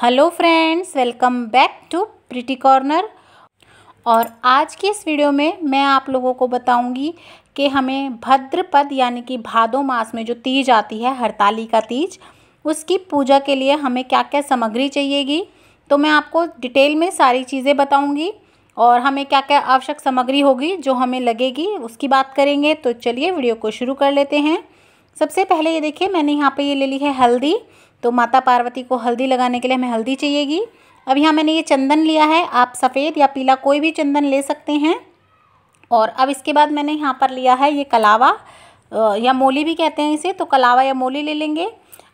hello friends welcome back to pretty corner और आज की इस वीडियो में मैं आप लोगों को बताऊंगी कि हमें भद्रपद यानी कि भादो मास में जो तीज आती है हड़ताली का तीज उसकी पूजा के लिए हमें क्या क्या सामग्री चाहिएगी तो मैं आपको डिटेल में सारी चीज़ें बताऊंगी और हमें क्या क्या आवश्यक सामग्री होगी जो हमें लगेगी उसकी बात करेंगे तो चलिए वीडियो को शुरू कर लेते हैं सबसे पहले ये देखिए मैंने यहाँ पर ये ले ली है हल्दी तो माता पार्वती को हल्दी लगाने के लिए हमें हल्दी चाहिएगी अब यहाँ मैंने ये चंदन लिया है आप सफ़ेद या पीला कोई भी चंदन ले सकते हैं और अब इसके बाद मैंने यहाँ पर लिया है ये कलावा या मोली भी कहते हैं इसे तो कलावा या मोली ले लेंगे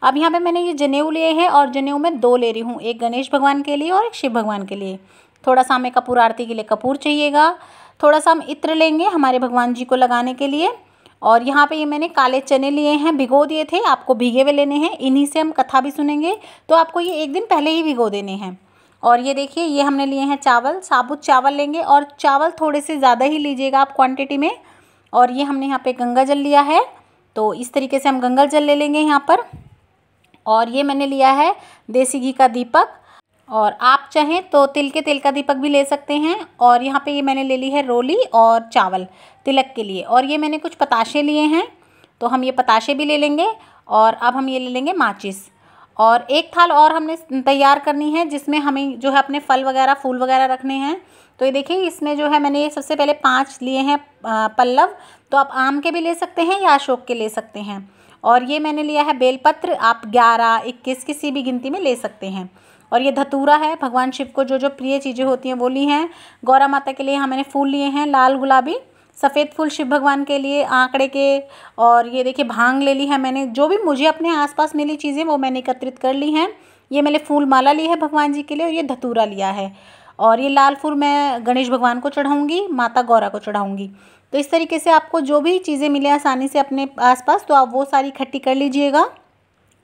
अब यहाँ पे मैंने ये जनेऊ लिए हैं और जनेऊ में दो ले रही हूँ एक गणेश भगवान के लिए और एक शिव भगवान के लिए थोड़ा सा हमें कपूर आरती के लिए कपूर चाहिएगा थोड़ा सा हम इत्र लेंगे हमारे भगवान जी को लगाने के लिए और यहाँ पे ये मैंने काले चने लिए हैं भिगो दिए थे आपको भीगे हुए लेने हैं इन्हीं से हम कथा भी सुनेंगे तो आपको ये एक दिन पहले ही भिगो देने हैं और ये देखिए ये हमने लिए हैं चावल साबुत चावल लेंगे और चावल थोड़े से ज़्यादा ही लीजिएगा आप क्वांटिटी में और ये हमने यहाँ पे गंगा जल लिया है तो इस तरीके से हम गंगा जल ले लेंगे यहाँ पर और ये मैंने लिया है देसी घी का दीपक और आप चाहें तो तिल के तेल का दीपक भी ले सकते हैं और यहाँ पे ये मैंने ले ली है रोली और चावल तिलक के लिए और ये मैंने कुछ पताशे लिए हैं तो हम ये पताशे भी ले लेंगे और अब हम ये ले लेंगे माचिस और एक थाल और हमने तैयार करनी है जिसमें हमें जो है अपने फल वगैरह फूल वगैरह रखने हैं तो ये देखिए इसमें जो है मैंने ये सबसे पहले पाँच लिए हैं पल्लव तो आप आम के भी ले सकते हैं या अशोक के ले सकते हैं और ये मैंने लिया है बेलपत्र आप ग्यारह इक्कीस किसी भी गिनती में ले सकते हैं और ये धतूरा है भगवान शिव को जो जो प्रिय चीज़ें होती हैं वो ली हैं गौरा माता के लिए यहाँ मैंने फूल लिए हैं लाल गुलाबी सफ़ेद फूल शिव भगवान के लिए आंकड़े के और ये देखिए भांग ले ली है मैंने जो भी मुझे अपने आसपास मिली चीज़ें वो मैंने एकत्रित कर ली हैं ये मैंने फूल माला ली है भगवान जी के लिए और ये धतूरा लिया है और ये लाल फूल मैं गणेश भगवान को चढ़ाऊँगी माता गौरा को चढ़ाऊँगी तो इस तरीके से आपको जो भी चीज़ें मिले आसानी से अपने आसपास तो आप वो सारी इकट्ठी कर लीजिएगा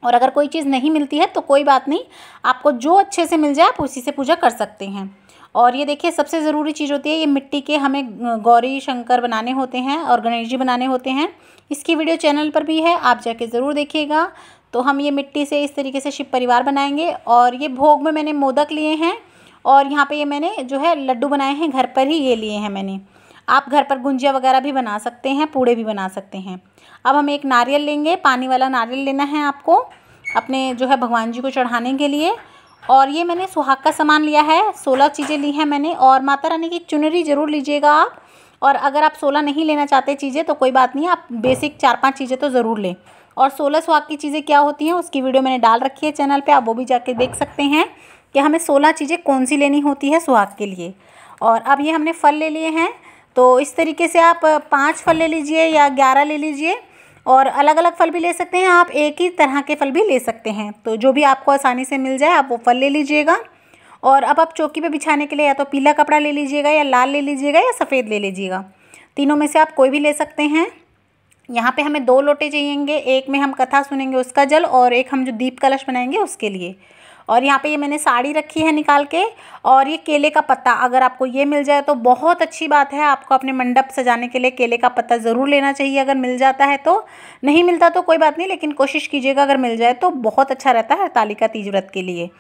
और अगर कोई चीज़ नहीं मिलती है तो कोई बात नहीं आपको जो अच्छे से मिल जाए आप उसी से पूजा कर सकते हैं और ये देखिए सबसे ज़रूरी चीज़ होती है ये मिट्टी के हमें गौरी शंकर बनाने होते हैं और गणेश जी बनाने होते हैं इसकी वीडियो चैनल पर भी है आप जाके ज़रूर देखिएगा तो हम ये मिट्टी से इस तरीके से शिव परिवार बनाएंगे और ये भोग में मैंने मोदक लिए हैं और यहाँ पे ये मैंने जो है लड्डू बनाए हैं घर पर ही ये लिए हैं मैंने आप घर पर गुंजिया वगैरह भी बना सकते हैं पूड़े भी बना सकते हैं अब हम एक नारियल लेंगे पानी वाला नारियल लेना है आपको अपने जो है भगवान जी को चढ़ाने के लिए और ये मैंने सुहाग का सामान लिया है सोलह चीज़ें ली हैं मैंने और माता रानी की चुनरी ज़रूर लीजिएगा आप और अगर आप सोलह नहीं लेना चाहते चीज़ें तो कोई बात नहीं आप बेसिक चार पाँच चीज़ें तो ज़रूर लें और सोलह सुहाग की चीज़ें क्या होती हैं उसकी वीडियो मैंने डाल रखी है चैनल पर आप वो भी जाके देख सकते हैं कि हमें सोलह चीज़ें कौन सी लेनी होती है सुहाग के लिए और अब ये हमने फल ले लिए हैं तो इस तरीके से आप पाँच फल ले लीजिए या ग्यारह ले लीजिए और अलग अलग फल भी ले सकते हैं आप एक ही तरह के फल भी ले सकते हैं तो जो भी आपको आसानी से मिल जाए आप वो फल ले लीजिएगा और अब आप चौकी पे बिछाने के लिए या तो पीला कपड़ा ले लीजिएगा या लाल ले लीजिएगा या सफ़ेद ले लीजिएगा तीनों में से आप कोई भी ले सकते हैं यहाँ पे हमें दो लोटे चाहिएंगे एक में हम कथा सुनेंगे उसका जल और एक हम जो दीप कलश बनाएंगे उसके लिए और यहाँ पे ये मैंने साड़ी रखी है निकाल के और ये केले का पत्ता अगर आपको ये मिल जाए तो बहुत अच्छी बात है आपको अपने मंडप सजाने के लिए केले का पत्ता ज़रूर लेना चाहिए अगर मिल जाता है तो नहीं मिलता तो कोई बात नहीं लेकिन कोशिश कीजिएगा अगर मिल जाए तो बहुत अच्छा रहता है हरतालिका तीज व्रत के लिए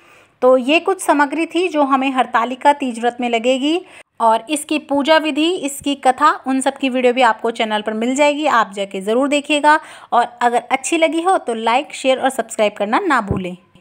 तो ये कुछ सामग्री थी जो हमें हरतालिका तीज व्रत में लगेगी और इसकी पूजा विधि इसकी कथा उन सब की वीडियो भी आपको चैनल पर मिल जाएगी आप जाके ज़रूर देखिएगा और अगर अच्छी लगी हो तो लाइक शेयर और सब्सक्राइब करना ना भूलें